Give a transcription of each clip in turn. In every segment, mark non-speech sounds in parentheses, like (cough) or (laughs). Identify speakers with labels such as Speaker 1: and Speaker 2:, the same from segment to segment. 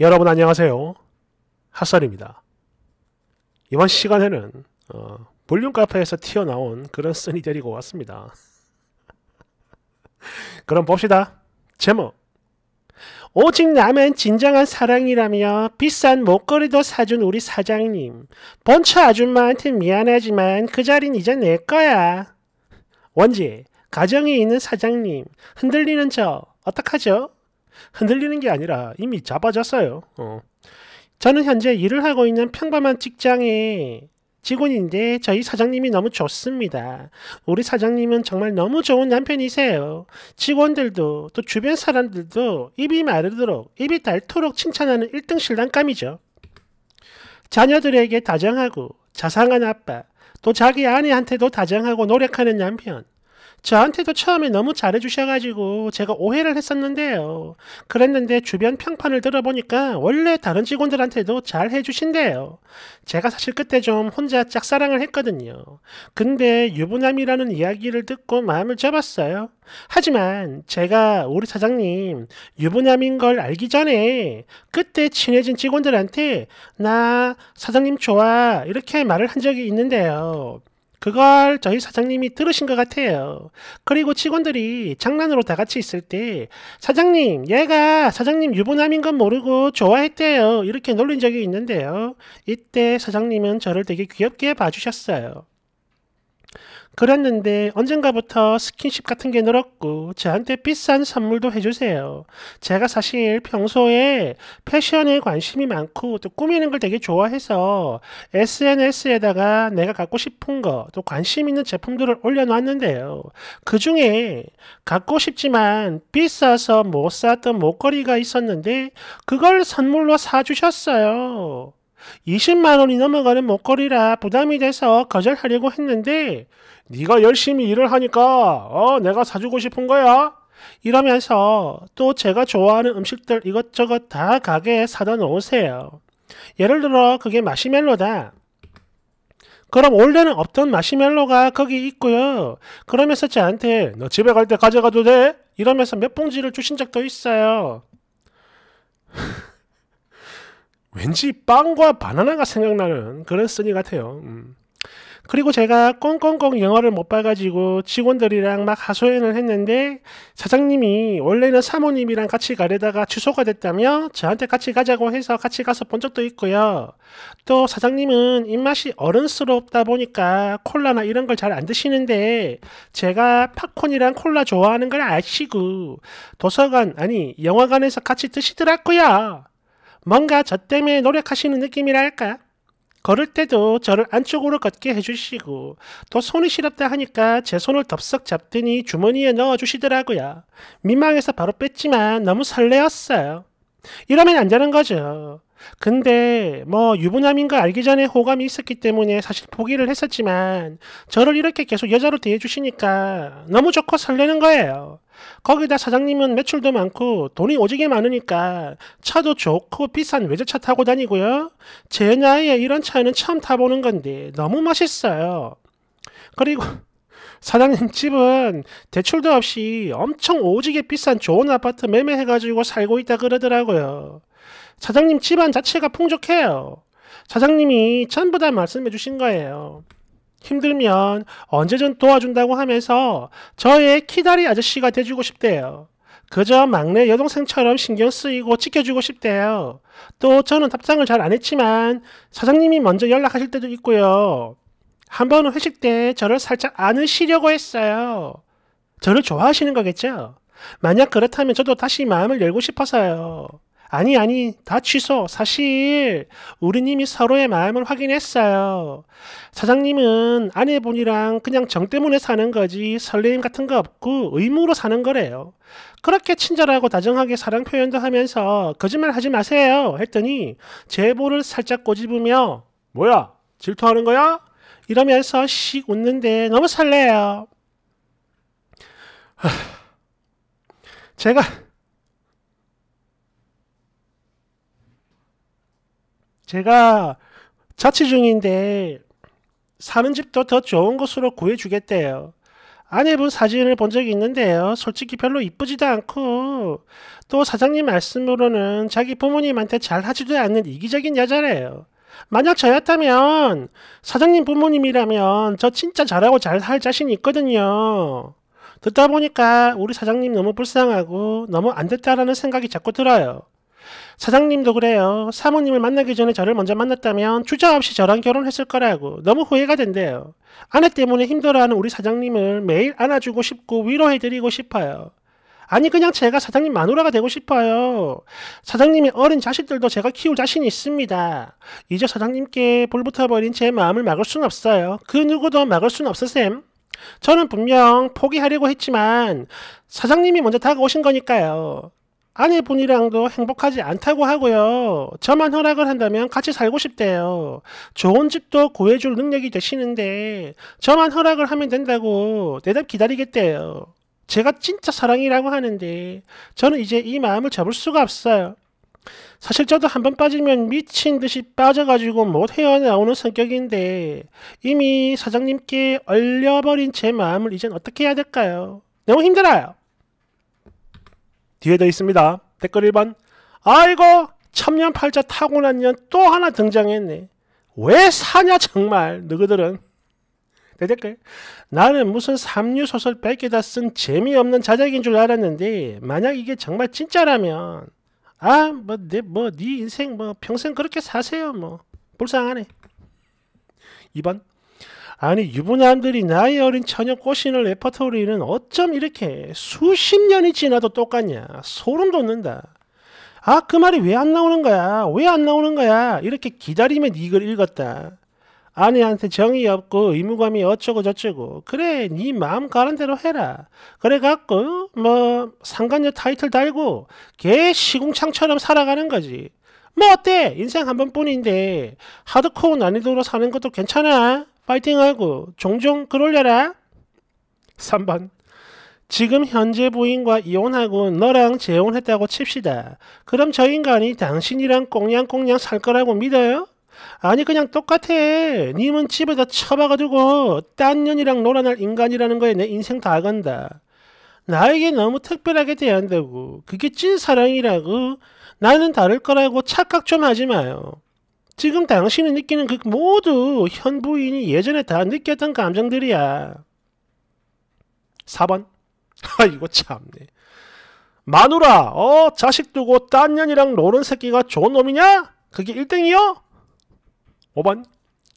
Speaker 1: 여러분 안녕하세요. 핫살입니다 이번 시간에는 어, 볼륨 카페에서 튀어나온 그런 쓴이 데리고 왔습니다. (laughs) 그럼 봅시다. 제목 오직 남은 진정한 사랑이라며 비싼 목걸이도 사준 우리 사장님. 본처 아줌마한테 미안하지만 그자리는 이제 내 거야. 원지, 가정이 있는 사장님, 흔들리는 저, 어떡하죠? 흔들리는 게 아니라 이미 잡아졌어요. 어. 저는 현재 일을 하고 있는 평범한 직장에 직원인데 저희 사장님이 너무 좋습니다. 우리 사장님은 정말 너무 좋은 남편이세요. 직원들도 또 주변 사람들도 입이 마르도록 입이 닳도록 칭찬하는 1등 신랑감이죠. 자녀들에게 다정하고 자상한 아빠, 또 자기 아내한테도 다정하고 노력하는 남편, 저한테도 처음에 너무 잘해주셔가지고 제가 오해를 했었는데요. 그랬는데 주변 평판을 들어보니까 원래 다른 직원들한테도 잘 해주신대요. 제가 사실 그때 좀 혼자 짝사랑을 했거든요. 근데 유부남이라는 이야기를 듣고 마음을 접었어요. 하지만 제가 우리 사장님 유부남인 걸 알기 전에 그때 친해진 직원들한테 나 사장님 좋아 이렇게 말을 한 적이 있는데요. 그걸 저희 사장님이 들으신 것 같아요. 그리고 직원들이 장난으로 다 같이 있을 때 사장님, 얘가 사장님 유부남인 건 모르고 좋아했대요. 이렇게 놀린 적이 있는데요. 이때 사장님은 저를 되게 귀엽게 봐주셨어요. 그랬는데 언젠가부터 스킨십 같은 게 늘었고 저한테 비싼 선물도 해주세요. 제가 사실 평소에 패션에 관심이 많고 또 꾸미는 걸 되게 좋아해서 SNS에다가 내가 갖고 싶은 거 또 관심 있는 제품들을 올려놨는데요. 그 중에 갖고 싶지만 비싸서 못 샀던 목걸이가 있었는데 그걸 선물로 사주셨어요. 20만 원이 넘어가는 목걸이라 부담이 돼서 거절하려고 했는데 네가 열심히 일을 하니까 어 내가 사주고 싶은 거야. 이러면서 또 제가 좋아하는 음식들 이것저것 다 가게에 사다 놓으세요. 예를 들어 그게 마시멜로다. 그럼 원래는 없던 마시멜로가 거기 있고요. 그러면서 저한테 너 집에 갈 때 가져가도 돼? 이러면서 몇 봉지를 주신 적도 있어요. 왠지 빵과 바나나가 생각나는 그런 쓰니 같아요. 음. 그리고 제가 꽁꽁꽁 영어를 못 봐가지고 직원들이랑 막 하소연을 했는데 사장님이 원래는 사모님이랑 같이 가려다가 취소가 됐다며 저한테 같이 가자고 해서 같이 가서 본 적도 있고요. 또 사장님은 입맛이 어른스럽다 보니까 콜라나 이런 걸 잘 안 드시는데 제가 팝콘이랑 콜라 좋아하는 걸 아시고 도서관 아니 영화관에서 같이 드시더라고요. 뭔가 저 때문에 노력하시는 느낌이랄까? 걸을 때도 저를 안쪽으로 걷게 해주시고 또 손이 시렵다 하니까 제 손을 덥석 잡더니 주머니에 넣어주시더라고요. 민망해서 바로 뺐지만 너무 설레었어요. 이러면 안 되는 거죠. 근데 뭐 유부남인 가 알기 전에 호감이 있었기 때문에 사실 포기를 했었지만 저를 이렇게 계속 여자로 대해주시니까 너무 좋고 설레는 거예요. 거기다 사장님은 매출도 많고 돈이 오지게 많으니까 차도 좋고 비싼 외제차 타고 다니고요. 제 나이에 이런 차는 처음 타보는 건데 너무 맛있어요. 그리고 (laughs) 사장님 집은 대출도 없이 엄청 오지게 비싼 좋은 아파트 매매해가지고 살고 있다 그러더라고요. 사장님 집안 자체가 풍족해요. 사장님이 전부 다 말씀해 주신 거예요. 힘들면 언제든 도와준다고 하면서 저의 키다리 아저씨가 돼주고 싶대요. 그저 막내 여동생처럼 신경 쓰이고 지켜주고 싶대요. 또 저는 답장을 잘 안 했지만 사장님이 먼저 연락하실 때도 있고요. 한번 회식 때 저를 살짝 안으시려고 했어요. 저를 좋아하시는 거겠죠? 만약 그렇다면 저도 다시 마음을 열고 싶어서요. 아니, 아니, 다 취소. 사실, 우리님이 서로의 마음을 확인했어요. 사장님은 아내분이랑 그냥 정 때문에 사는 거지 설레임 같은 거 없고 의무로 사는 거래요. 그렇게 친절하고 다정하게 사랑 표현도 하면서 거짓말 하지 마세요. 했더니 제보를 살짝 꼬집으며, 뭐야? 질투하는 거야? 이러면서 씩 웃는데 너무 설레요. 제가 제가 자취 중인데 사는 집도 더 좋은 곳으로 구해주겠대요. 아내분 사진을 본 적이 있는데요. 솔직히 별로 이쁘지도 않고 또 사장님 말씀으로는 자기 부모님한테 잘 하지도 않는 이기적인 여자래요. 만약 저였다면 사장님 부모님이라면 저 진짜 잘하고 잘 살 자신이 있거든요. 듣다 보니까 우리 사장님 너무 불쌍하고 너무 안 됐다라는 생각이 자꾸 들어요. 사장님도 그래요. 사모님을 만나기 전에 저를 먼저 만났다면 주저 없이 저랑 결혼했을 거라고 너무 후회가 된대요. 아내 때문에 힘들어하는 우리 사장님을 매일 안아주고 싶고 위로해드리고 싶어요. 아니 그냥 제가 사장님 마누라가 되고 싶어요. 사장님의 어린 자식들도 제가 키울 자신이 있습니다. 이제 사장님께 불붙어버린 제 마음을 막을 순 없어요. 그 누구도 막을 순 없으셈. 저는 분명 포기하려고 했지만 사장님이 먼저 다가오신 거니까요. 아내분이랑도 행복하지 않다고 하고요. 저만 허락을 한다면 같이 살고 싶대요. 좋은 집도 구해줄 능력이 되시는데 저만 허락을 하면 된다고 대답 기다리겠대요. 제가 진짜 사랑이라고 하는데 저는 이제 이 마음을 접을 수가 없어요. 사실 저도 한번 빠지면 미친 듯이 빠져가지고 못 헤어나오는 성격인데 이미 사장님께 얼려버린 제 마음을 이젠 어떻게 해야 될까요? 너무 힘들어요. 뒤에 더 있습니다. 댓글 1번. 아이고, 참년팔자 타고난 년 또 하나 등장했네. 왜 사냐 정말 너희들은. 대댓글. 나는 무슨 삼류 소설 뺏기다 쓴 재미없는 자작인 줄 알았는데 만약 이게 정말 진짜라면 아뭐내 뭐네 인생 뭐 평생 그렇게 사세요 뭐 불쌍하네. 2번 아니 유부남들이 나이 어린 처녀 꼬시는 레퍼토리는 어쩜 이렇게 수십 년이 지나도 똑같냐 소름 돋는다 아 그 말이 왜 안 나오는 거야 왜 안 나오는 거야 이렇게 기다림에 이걸 읽었다 아내한테 정이 없고 의무감이 어쩌고 저쩌고 그래 네 마음 가는 대로 해라 그래갖고 뭐 상관녀 타이틀 달고 개 시궁창처럼 살아가는 거지 뭐 어때 인생 한 번뿐인데 하드코어 난이도로 사는 것도 괜찮아 파이팅하고 종종 그럴려라. 3번 지금 현재 부인과 이혼하고 너랑 재혼했다고 칩시다. 그럼 저 인간이 당신이랑 꽁냥꽁냥 살 거라고 믿어요? 아니 그냥 똑같아. 님은 집에다 처박아두고 딴 년이랑 놀아날 인간이라는 거에 내 인생 다 간다. 나에게 너무 특별하게 대한다고. 그게 찐 사랑이라고. 나는 다를 거라고 착각 좀 하지 마요. 지금 당신이 느끼는 그 모두 현 부인이 예전에 다 느꼈던 감정들이야. 4번. (laughs) 아이고 참네. 마누라, 어 자식 두고 딴 년이랑 노는 새끼가 좋은 놈이냐? 그게 1등이요? 5번.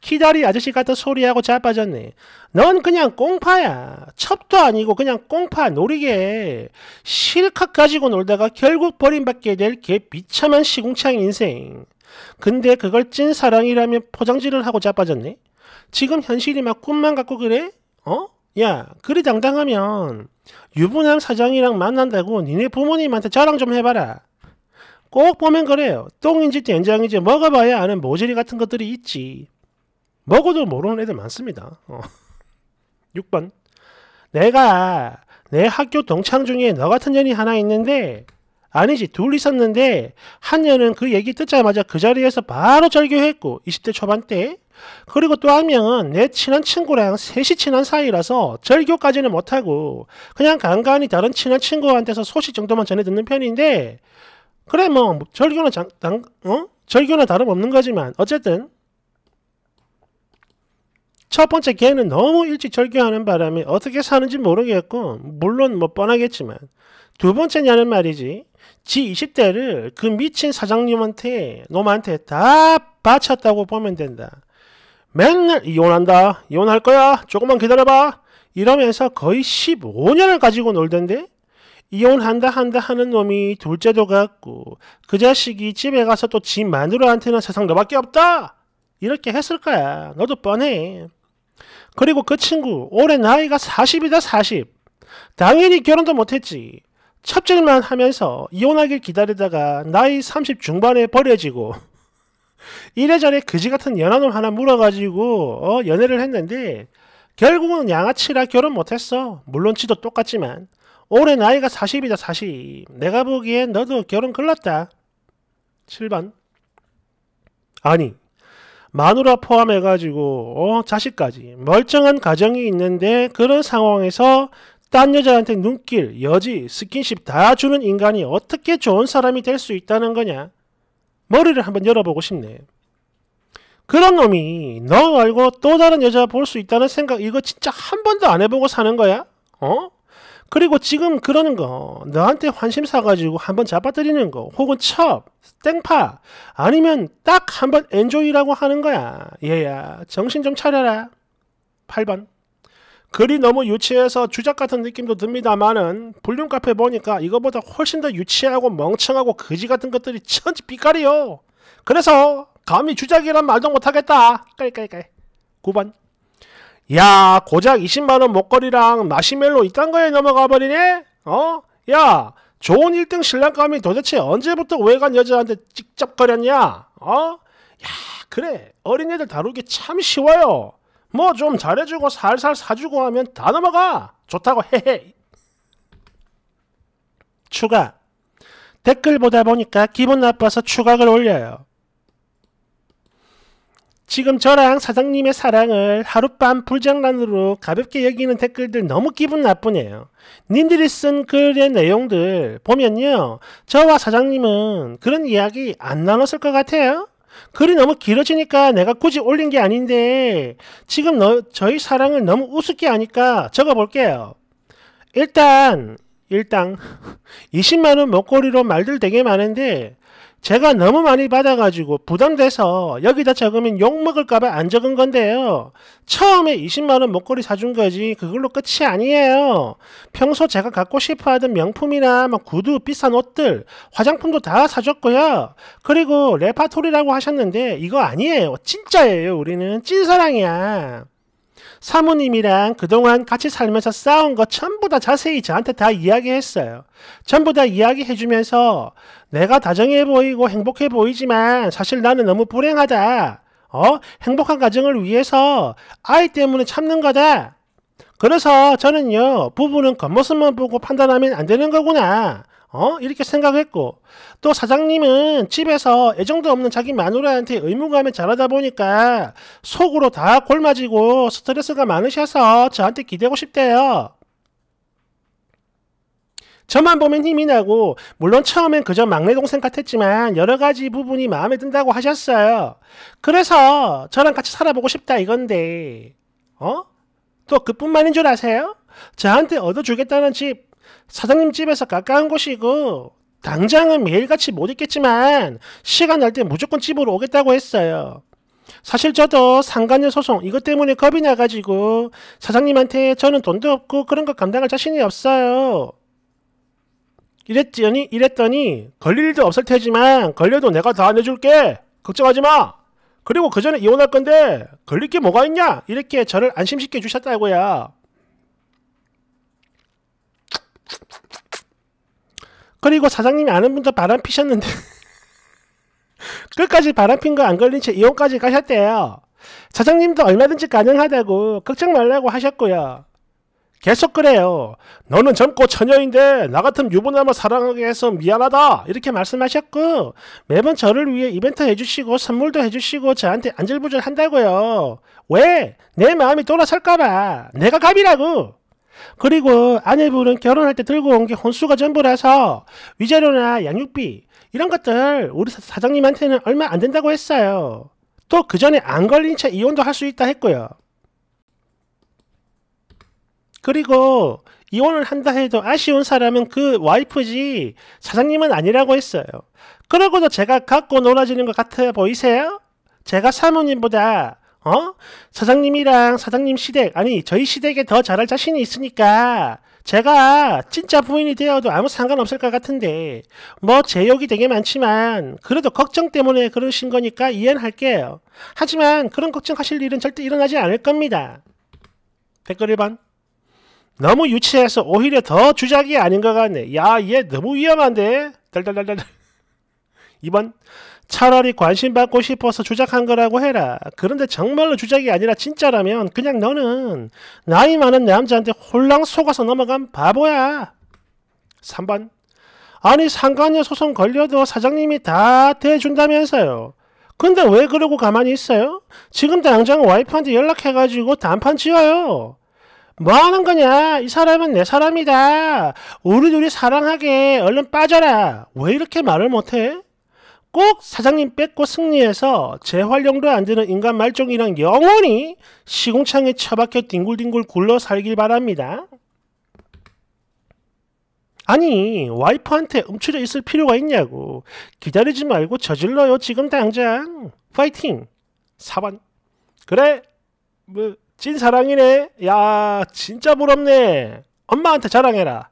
Speaker 1: 키다리 아저씨 같은 소리하고 자빠졌네. 넌 그냥 꽁파야. 첩도 아니고 그냥 꽁파 노리게. 실컷 가지고 놀다가 결국 버림받게 될 개 비참한 시궁창 인생. 근데 그걸 찐 사랑이라면 포장질을 하고 자빠졌네? 지금 현실이 막 꿈만 갖고 그래? 어? 야, 그리 당당하면 유부남 사장이랑 만난다고 니네 부모님한테 자랑 좀 해봐라. 꼭 보면 그래요. 똥인지 된장인지 먹어봐야 아는 모질이 같은 것들이 있지. 먹어도 모르는 애들 많습니다. 어. 6번. (laughs) 내가 내 학교 동창 중에 너 같은 년이 하나 있는데 아니지 둘 있었는데 한여는그 얘기 듣자마자 그 자리에서 바로 절교했고 20대 초반 때 그리고 또 한 명은 내 친한 친구랑 셋이 친한 사이라서 절교까지는 못하고 그냥 간간히 다른 친한 친구한테서 소식 정도만 전해 듣는 편인데 그래 뭐절교는 뭐 장, 당, 어? 절교는 다름없는 거지만 어쨌든 첫 번째 걔는 너무 일찍 절교하는 바람에 어떻게 사는지 모르겠고 물론 뭐 뻔하겠지만 두 번째냐는 말이지 지 20대를 그 미친 사장님한테 놈한테 다 바쳤다고 보면 된다. 맨날 이혼한다. 이혼할 거야. 조금만 기다려봐. 이러면서 거의 15년을 가지고 놀던데 이혼한다 한다 하는 놈이 둘째도 같고 그 자식이 집에 가서 또 지 마누라한테는 세상 너밖에 없다. 이렇게 했을 거야. 너도 뻔해. 그리고 그 친구 올해 나이가 40이다 40. 당연히 결혼도 못했지. 첩질만 하면서 이혼하길 기다리다가 나이 30 중반에 버려지고 (laughs) 이래저래 그지 같은 연하놈 하나 물어가지고 어, 연애를 했는데 결국은 양아치라 결혼 못했어. 물론 지도 똑같지만 올해 나이가 40이다 40. 내가 보기엔 너도 결혼 글렀다. 7번 아니 마누라 포함해가지고 어, 자식까지 멀쩡한 가정이 있는데 그런 상황에서 딴 여자한테 눈길, 여지, 스킨십 다 주는 인간이 어떻게 좋은 사람이 될 수 있다는 거냐? 머리를 한번 열어보고 싶네. 그런 놈이 너 말고 또 다른 여자 볼 수 있다는 생각 이거 진짜 한 번도 안 해보고 사는 거야? 어? 그리고 지금 그러는 거 너한테 환심 사가지고 한번 잡아들리는거 혹은 첩, 땡파 아니면 딱 한번 엔조이라고 하는 거야 얘야 정신 좀 차려라 8번 글이 너무 유치해서 주작 같은 느낌도 듭니다만은 볼륨 카페 보니까 이거보다 훨씬 더 유치하고 멍청하고 거지 같은 것들이 천지 빛깔이요. 그래서 감히 주작이란 말도 못하겠다. 깔깔깔. 9번. 야 고작 20만원 목걸이랑 마시멜로 이딴 거에 넘어가 버리네? 어? 야 좋은 1등 신랑감이 도대체 언제부터 외간 여자한테 찍잡거렸냐? 어? 야 그래 어린애들 다루기 참 쉬워요. 뭐좀 잘해주고 살살 사주고 하면 다 넘어가 좋다고 해해 추가 댓글 보다 보니까 기분 나빠서 추가를 올려요 지금 저랑 사장님의 사랑을 하룻밤 불장난으로 가볍게 여기는 댓글들 너무 기분 나쁘네요. 님들이 쓴 글의 내용들 보면요. 저와 사장님은 그런 이야기 안 나눴을 것 같아요. 글이 너무 길어지니까 내가 굳이 올린 게 아닌데 지금 너, 저희 사랑을 너무 우습게 하니까 적어볼게요. 일단 일단 20만원 (laughs) 목걸이로 말들 되게 많은데 제가 너무 많이 받아가지고 부담돼서 여기다 적으면 욕먹을까봐 안 적은 건데요. 처음에 20만원 목걸이 사준 거지 그걸로 끝이 아니에요. 평소 제가 갖고 싶어 하던 명품이나 막 뭐 구두, 비싼 옷들, 화장품도 다 사줬고요. 그리고 레파토리라고 하셨는데 이거 아니에요. 진짜예요. 우리는 찐사랑이야. 사모님이랑 그동안 같이 살면서 싸운 거 전부 다 자세히 저한테 다 이야기했어요. 전부 다 이야기해주면서 내가 다정해 보이고 행복해 보이지만 사실 나는 너무 불행하다. 어? 행복한 가정을 위해서 아이 때문에 참는 거다. 그래서 저는요, 부부는 겉모습만 보고 판단하면 안 되는 거구나. 어? 이렇게 생각했고 또 사장님은 집에서 애정도 없는 자기 마누라한테 의무감에 자라다 보니까 속으로 다 골마지고 스트레스가 많으셔서 저한테 기대고 싶대요. 저만 보면 힘이 나고 물론 처음엔 그저 막내 동생 같았지만 여러 가지 부분이 마음에 든다고 하셨어요. 그래서 저랑 같이 살아보고 싶다 이건데 어? 또 그뿐만인 줄 아세요? 저한테 얻어주겠다는 집 사장님 집에서 가까운 곳이고 당장은 매일같이 못 있겠지만 시간 날 때 무조건 집으로 오겠다고 했어요. 사실 저도 상간녀 소송 이것 때문에 겁이 나가지고 사장님한테 저는 돈도 없고 그런 거 감당할 자신이 없어요. 이랬더니 이랬더니 걸릴 일도 없을 테지만 걸려도 내가 다 내줄게 걱정하지 마 그리고 그 전에 이혼할 건데 걸릴 게 뭐가 있냐 이렇게 저를 안심시켜 주셨다고요 그리고 사장님이 아는 분도 바람 피셨는데 (laughs) 끝까지 바람 핀거 안 걸린 채 이혼까지 가셨대요. 사장님도 얼마든지 가능하다고 걱정 말라고 하셨고요. 계속 그래요. 너는 젊고 처녀인데 나 같은 유부남을 사랑하게 해서 미안하다 이렇게 말씀하셨고 매번 저를 위해 이벤트 해주시고 선물도 해주시고 저한테 안절부절 한다고요. 왜? 내 마음이 돌아설까봐 내가 갑이라고. 그리고 아내분은 결혼할 때 들고 온 게 혼수가 전부라서 위자료나 양육비 이런 것들 우리 사장님한테는 얼마 안 된다고 했어요. 또 그 전에 안 걸린 채 이혼도 할 수 있다 했고요. 그리고 이혼을 한다 해도 아쉬운 사람은 그 와이프지 사장님은 아니라고 했어요. 그러고도 제가 갖고 놀아주는 것 같아 보이세요? 제가 사모님보다 어? 사장님이랑 사장님 시댁, 아니, 저희 시댁에 더 잘할 자신이 있으니까, 제가 진짜 부인이 되어도 아무 상관없을 것 같은데, 뭐, 제 욕이 되게 많지만, 그래도 걱정 때문에 그러신 거니까 이해는 할게요. 하지만, 그런 걱정하실 일은 절대 일어나지 않을 겁니다. 댓글 1번. 너무 유치해서 오히려 더 주작이 아닌 것 같네. 야, 얘 너무 위험한데? 달달달달. 2번. 차라리 관심 받고 싶어서 조작한 거라고 해라. 그런데 정말로 조작이 아니라 진짜라면 그냥 너는 나이 많은 남자한테 홀랑 속아서 넘어간 바보야. 3번. 아니 상관녀 소송 걸려도 사장님이 다대준다면서요 근데 왜 그러고 가만히 있어요? 지금 당장 와이프한테 연락해가지고 단판 지어요. 뭐 하는 거냐? 이 사람은 내 사람이다. 우리 둘이 사랑하게 얼른 빠져라. 왜 이렇게 말을 못해? 꼭 사장님 뺏고 승리해서 재활용도 안 되는 인간 말종이랑 영원히 시궁창에 처박혀 뒹굴뒹굴 굴러 살길 바랍니다. 아니 와이프한테 움츠려 있을 필요가 있냐고 기다리지 말고 저질러요 지금 당장 파이팅 4번 그래 뭐 찐사랑이네 야 진짜 부럽네 엄마한테 자랑해라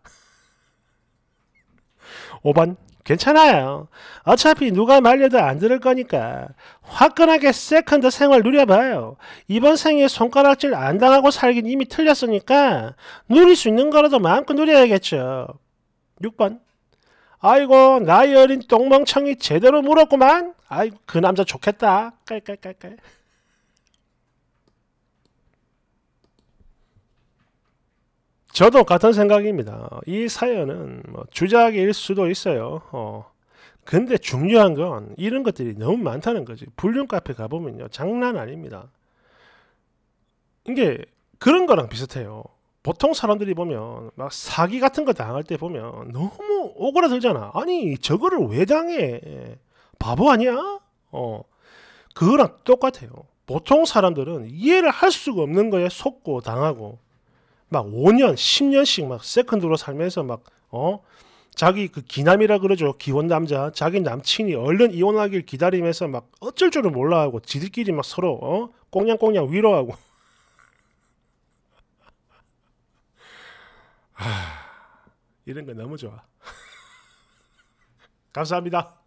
Speaker 1: 5번 괜찮아요. 어차피 누가 말려도 안 들을 거니까 화끈하게 세컨드 생활 누려봐요. 이번 생에 손가락질 안 당하고 살긴 이미 틀렸으니까 누릴 수 있는 거라도 마음껏 누려야겠죠. 6번 아이고 나이 어린 똥멍청이 제대로 물었구만. 아이고 그 남자 좋겠다. 깔깔깔깔. 저도 같은 생각입니다. 이 사연은 뭐 주작일 수도 있어요. 어. 근데 중요한 건 이런 것들이 너무 많다는 거지. 불륜 카페 가보면요. 장난 아닙니다. 이게 그런 거랑 비슷해요. 보통 사람들이 보면 막 사기 같은 거 당할 때 보면 너무 오그라들잖아. 아니, 저거를 왜 당해? 바보 아니야? 어. 그거랑 똑같아요. 보통 사람들은 이해를 할 수가 없는 거에 속고 당하고 막 5년, 10년씩 막 세컨드로 살면서 막, 어? 자기 그 기남이라 그러죠. 기혼 남자. 자기 남친이 얼른 이혼하길 기다리면서 막 어쩔 줄을 몰라 하고 지들끼리 막 서로, 어? 꽁냥꽁냥 위로하고. 하... (laughs) 아, 이런 거 너무 좋아. (laughs) 감사합니다.